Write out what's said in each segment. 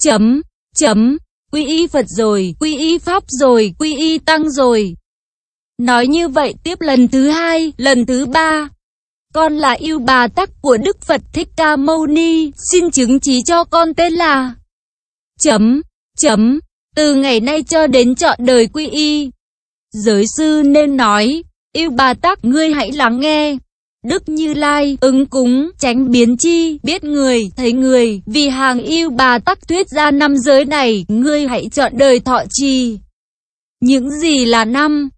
chấm, chấm, quy y Phật rồi, quy y Pháp rồi, quy y Tăng rồi. Nói như vậy tiếp lần thứ hai, lần thứ ba. Con là yêu bà tắc của Đức Phật Thích Ca Mâu Ni, xin chứng trí cho con tên là... Chấm, chấm, từ ngày nay cho đến trọn đời quy y. Giới sư nên nói, yêu bà tắc ngươi hãy lắng nghe. Đức Như Lai, ứng cúng, tránh biến chi, biết người, thấy người, vì hàng yêu bà tắc thuyết ra năm giới này, ngươi hãy chọn đời thọ trì. Những gì là năm?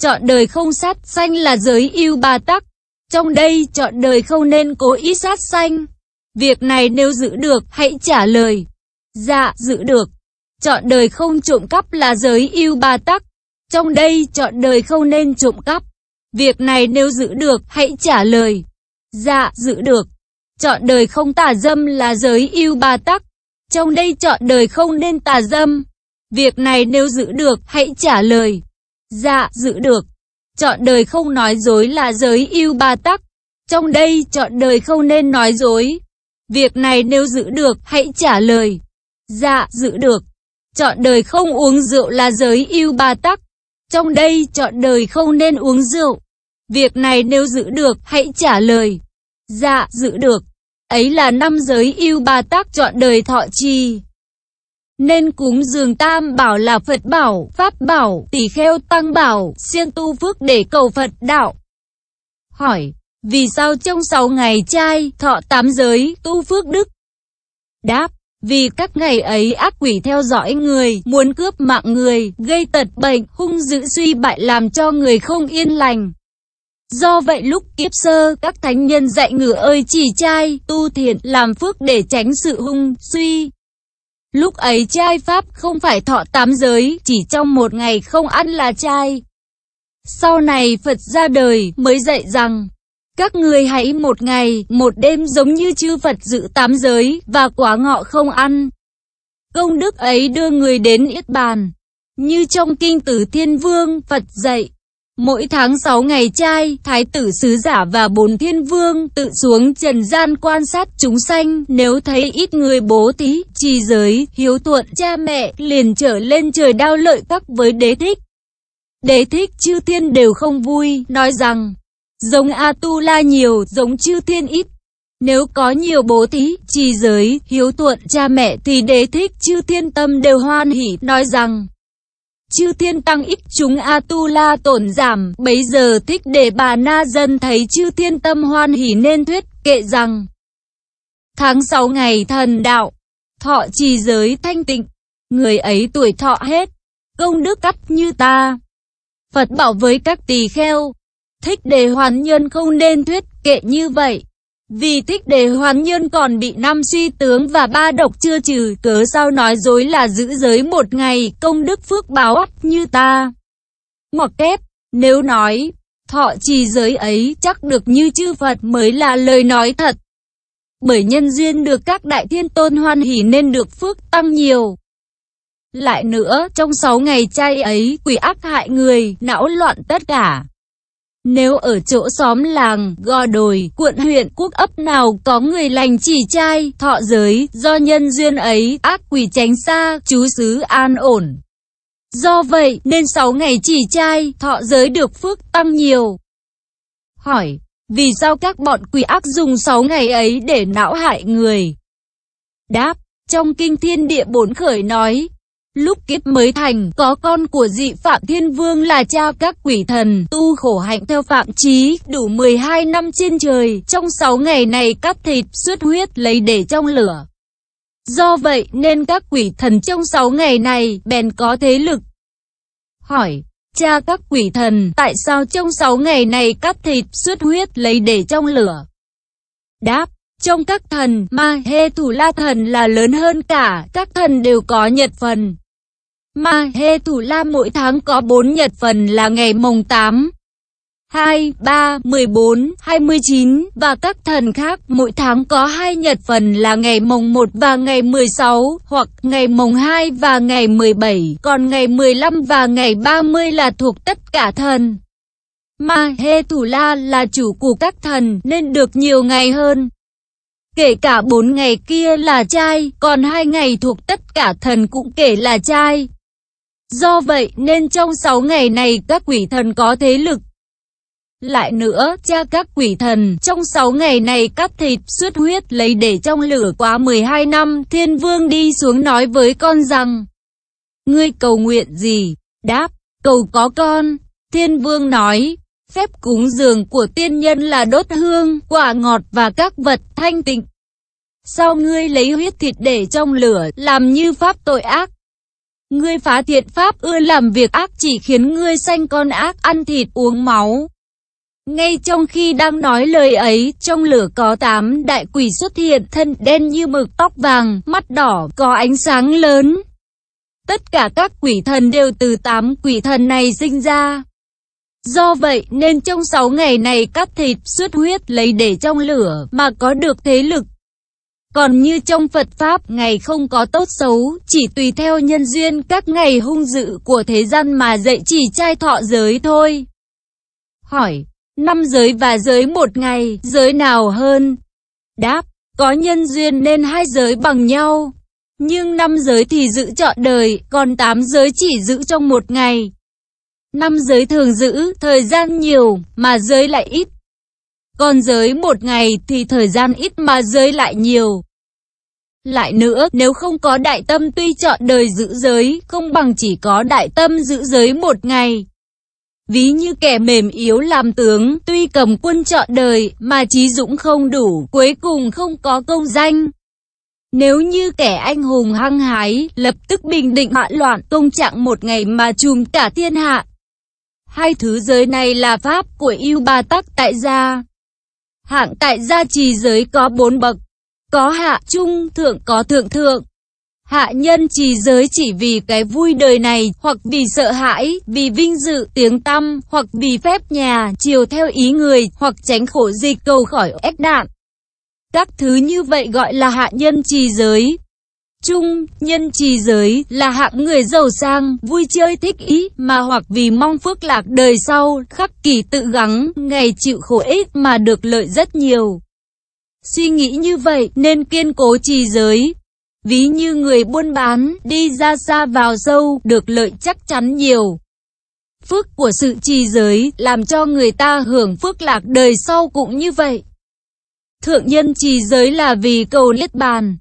Chọn đời không sát sanh là giới yêu bà tắc. Trong đây, chọn đời không nên cố ý sát sanh. Việc này nếu giữ được, hãy trả lời. Dạ, giữ được. Chọn đời không trộm cắp là giới yêu bà tắc. Trong đây, chọn đời không nên trộm cắp. Việc này nếu giữ được, hãy trả lời. Dạ, giữ được. Chọn đời không tà dâm là giới yêu ba tắc. Trong đây chọn đời không nên tà dâm. Việc này nếu giữ được, hãy trả lời. Dạ, giữ được. Chọn đời không nói dối là giới yêu ba tắc. Trong đây chọn đời không nên nói dối. Việc này nếu giữ được, hãy trả lời. Dạ, giữ được. Chọn đời không uống rượu là giới yêu ba tắc. Trong đây chọn đời không nên uống rượu. Việc này nếu giữ được, hãy trả lời. Dạ, giữ được. Ấy là năm giới yêu ba tác chọn đời thọ trì. Nên cúng dường tam bảo là Phật bảo, Pháp bảo, tỷ kheo tăng bảo, siêng tu phước để cầu Phật đạo. Hỏi, vì sao trong 6 ngày trai, thọ tám giới, tu phước đức? Đáp, vì các ngày ấy ác quỷ theo dõi người, muốn cướp mạng người, gây tật bệnh, hung dữ suy bại làm cho người không yên lành. Do vậy lúc kiếp sơ, các thánh nhân dạy ngựa ơi chỉ trai, tu thiện, làm phước để tránh sự hung, suy. Lúc ấy trai Pháp không phải thọ tám giới, chỉ trong một ngày không ăn là trai. Sau này Phật ra đời mới dạy rằng, các người hãy một ngày, một đêm giống như chư Phật giữ tám giới, và quả ngọ không ăn. Công đức ấy đưa người đến Yết Bàn. Như trong kinh tử Thiên Vương, Phật dạy, Mỗi tháng 6 ngày trai, thái tử sứ giả và bốn thiên vương tự xuống trần gian quan sát chúng sanh, nếu thấy ít người bố thí, trì giới, hiếu thuận cha mẹ, liền trở lên trời đao lợi các với đế thích. Đế thích chư thiên đều không vui, nói rằng, giống A-tu-la nhiều, giống chư thiên ít. Nếu có nhiều bố thí, trì giới, hiếu thuận cha mẹ thì đế thích chư thiên tâm đều hoan hỉ, nói rằng, chư thiên tăng ích chúng Atula tổn giảm, bấy giờ thích để bà na dân thấy chư thiên tâm hoan hỉ nên thuyết kệ rằng. Tháng 6 ngày thần đạo, thọ trì giới thanh tịnh, người ấy tuổi thọ hết, công đức cắt như ta. Phật bảo với các tỳ kheo, thích để hoàn nhân không nên thuyết kệ như vậy. Vì thích đề hoán nhân còn bị năm suy tướng và ba độc chưa trừ, cớ sao nói dối là giữ giới một ngày, công đức phước báo như ta. Mọt kép, nếu nói, thọ trì giới ấy chắc được như chư Phật mới là lời nói thật. Bởi nhân duyên được các đại thiên tôn hoan hỉ nên được phước tăng nhiều. Lại nữa, trong sáu ngày trai ấy, quỷ áp hại người, não loạn tất cả. Nếu ở chỗ xóm làng, gò đồi, quận huyện, quốc ấp nào có người lành chỉ trai, thọ giới, do nhân duyên ấy, ác quỷ tránh xa, chú xứ an ổn. Do vậy, nên 6 ngày chỉ trai, thọ giới được phước tăng nhiều. Hỏi, vì sao các bọn quỷ ác dùng 6 ngày ấy để não hại người? Đáp, trong kinh thiên địa bốn khởi nói, Lúc kiếp mới thành, có con của dị Phạm Thiên Vương là cha các quỷ thần, tu khổ hạnh theo Phạm Chí, đủ 12 năm trên trời, trong 6 ngày này cắt thịt, xuất huyết lấy để trong lửa. Do vậy nên các quỷ thần trong 6 ngày này bèn có thế lực. Hỏi, cha các quỷ thần, tại sao trong 6 ngày này cắt thịt, xuất huyết lấy để trong lửa? Đáp, trong các thần, ma hê thủ la thần là lớn hơn cả, các thần đều có nhật phần. Ma Hê Thủ La mỗi tháng có 4 nhật phần là ngày mồng 8, 2, 3, 14, 29 và các thần khác mỗi tháng có 2 nhật phần là ngày mồng 1 và ngày 16 hoặc ngày mồng 2 và ngày 17, còn ngày 15 và ngày 30 là thuộc tất cả thần. Ma Hê Thủ La là chủ của các thần nên được nhiều ngày hơn. Kể cả bốn ngày kia là trai, còn hai ngày thuộc tất cả thần cũng kể là trai. Do vậy nên trong 6 ngày này các quỷ thần có thế lực. Lại nữa, cha các quỷ thần, trong 6 ngày này cắt thịt, suốt huyết lấy để trong lửa quá 12 năm, thiên vương đi xuống nói với con rằng, Ngươi cầu nguyện gì? Đáp, cầu có con. Thiên vương nói, phép cúng dường của tiên nhân là đốt hương, quả ngọt và các vật thanh tịnh. sau ngươi lấy huyết thịt để trong lửa, làm như pháp tội ác? Ngươi phá thiện pháp ưa làm việc ác chỉ khiến ngươi sanh con ác ăn thịt uống máu. Ngay trong khi đang nói lời ấy, trong lửa có tám đại quỷ xuất hiện, thân đen như mực, tóc vàng, mắt đỏ, có ánh sáng lớn. Tất cả các quỷ thần đều từ tám quỷ thần này sinh ra. Do vậy nên trong 6 ngày này cắt thịt xuất huyết lấy để trong lửa mà có được thế lực còn như trong Phật Pháp, ngày không có tốt xấu, chỉ tùy theo nhân duyên các ngày hung dự của thế gian mà dạy chỉ trai thọ giới thôi. Hỏi, năm giới và giới một ngày, giới nào hơn? Đáp, có nhân duyên nên hai giới bằng nhau. Nhưng năm giới thì giữ trọn đời, còn tám giới chỉ giữ trong một ngày. Năm giới thường giữ, thời gian nhiều, mà giới lại ít, còn giới một ngày thì thời gian ít mà giới lại nhiều. Lại nữa, nếu không có đại tâm tuy chọn đời giữ giới, không bằng chỉ có đại tâm giữ giới một ngày. Ví như kẻ mềm yếu làm tướng, tuy cầm quân chọn đời, mà trí dũng không đủ, cuối cùng không có công danh. Nếu như kẻ anh hùng hăng hái, lập tức bình định hạ loạn, công trạng một ngày mà chùm cả thiên hạ. Hai thứ giới này là pháp của yêu ba tắc tại gia. Hạng tại gia trì giới có bốn bậc, có hạ trung thượng có thượng thượng. Hạ nhân trì giới chỉ vì cái vui đời này, hoặc vì sợ hãi, vì vinh dự, tiếng tăm, hoặc vì phép nhà, chiều theo ý người, hoặc tránh khổ dịch cầu khỏi ép đạn. Các thứ như vậy gọi là hạ nhân trì giới chung, nhân trì giới là hạng người giàu sang, vui chơi thích ý, mà hoặc vì mong phước lạc đời sau, khắc kỳ tự gắng, ngày chịu khổ ít mà được lợi rất nhiều. Suy nghĩ như vậy nên kiên cố trì giới. Ví như người buôn bán, đi ra xa vào sâu, được lợi chắc chắn nhiều. Phước của sự trì giới làm cho người ta hưởng phước lạc đời sau cũng như vậy. Thượng nhân trì giới là vì cầu niết bàn,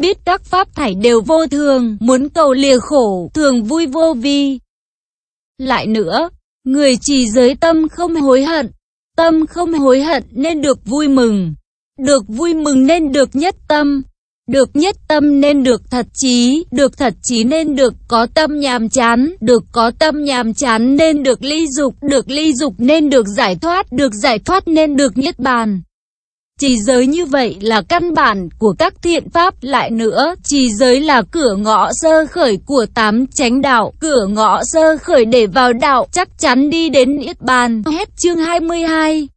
biết các pháp thải đều vô thường, muốn cầu lìa khổ, thường vui vô vi. Lại nữa, người chỉ giới tâm không hối hận, tâm không hối hận nên được vui mừng, được vui mừng nên được nhất tâm, được nhất tâm nên được thật trí, được thật trí nên được có tâm nhàm chán, được có tâm nhàm chán nên được ly dục, được ly dục nên được giải thoát, được giải thoát nên được nhất bàn. Trì giới như vậy là căn bản của các thiện pháp lại nữa. Trì giới là cửa ngõ sơ khởi của tám chánh đạo. Cửa ngõ sơ khởi để vào đạo chắc chắn đi đến Niết Bàn. Hết chương 22.